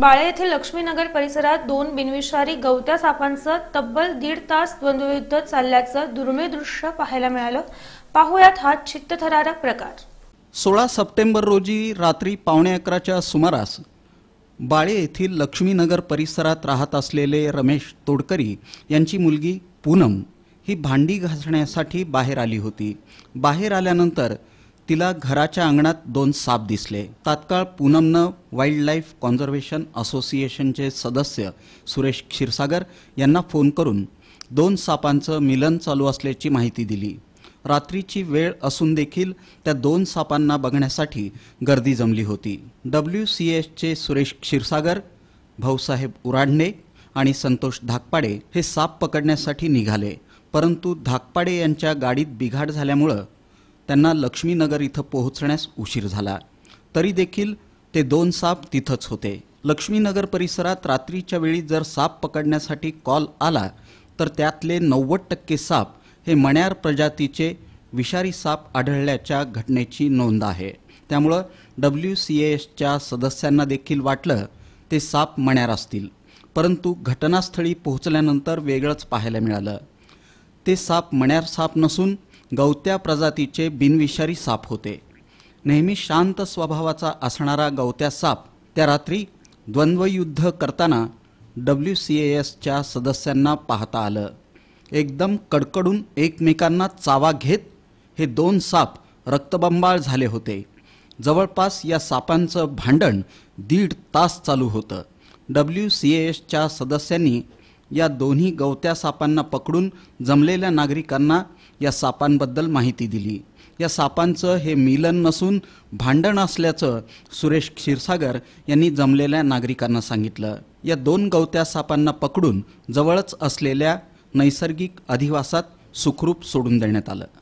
बाळे येथे लक्ष्मीनगर परिसरात दोन बिनविषारी गवत्या सापांचं तब्बल दीड तास द्वंद्वयुद्ध चालल्याचं दुर्मिळ दृश्य पाहायला मिळालं पाहुयात हा चित्तथरारक प्रकार सोळा सप्टेंबर रोजी रात्री पावणे अकराच्या सुमारास बाळे येथील लक्ष्मीनगर परिसरात राहत असलेले रमेश तोडकरी यांची मुलगी पूनम ही भांडी घासण्यासाठी बाहेर आली होती बाहेर आल्यानंतर तिला घराच्या अंगणात दोन साप दिसले तात्काळ पूनमनं वाईल्ड लाईफ कॉन्झर्वेशन असोसिएशनचे सदस्य सुरेश क्षीरसागर यांना फोन करून दोन सापांचं मिलन चालू असल्याची माहिती दिली रात्रीची वेळ असून देखील त्या दोन सापांना बघण्यासाठी गर्दी जमली होती डब्ल्यू सी एसचे सुरेश क्षीरसागर भाऊसाहेब उराडणे आणि संतोष धाकपाडे हे साप पकडण्यासाठी निघाले परंतु धाकपाडे यांच्या गाडीत बिघाड झाल्यामुळं त्यांना लक्ष्मीनगर इथं पोहोचण्यास उशीर झाला तरी देखील ते दोन साप तिथंच होते लक्ष्मीनगर परिसरात रात्रीच्या वेळी जर साप पकडण्यासाठी कॉल आला तर त्यातले नव्वद टक्के साप हे मण्यार प्रजातीचे विषारी साप आढळल्याच्या घटनेची नोंद आहे त्यामुळं डब्ल्यू सी एसच्या सदस्यांना देखील वाटलं ते साप मण्यार असतील परंतु घटनास्थळी पोहोचल्यानंतर वेगळंच पाहायला मिळालं ते साप मण्यार साप नसून गवत्या प्रजातीचे बिनविषारी साप होते नेहमी शांत स्वभावाचा असणारा गवत्या साप त्या रात्री द्वंद्वयुद्ध करताना डब्ल्यू सी ए एसच्या सदस्यांना पाहता आलं एकदम कडकडून एकमेकांना चावा घेत हे दोन साप रक्तबंबाळ झाले होते जवळपास या सापांचं भांडण दीड तास चालू होतं डब्ल्यू सी एसच्या सदस्यांनी या दोन्ही गवत्या सापांना पकडून जमलेल्या नागरिकांना या सापांबद्दल माहिती दिली या सापांचं हे मिलन नसून भांडण असल्याचं सुरेश क्षीरसागर यांनी जमलेल्या नागरिकांना सांगितलं या दोन गवत्या सापांना पकडून जवळच असलेल्या नैसर्गिक अधिवासात सुखरूप सोडून देण्यात आलं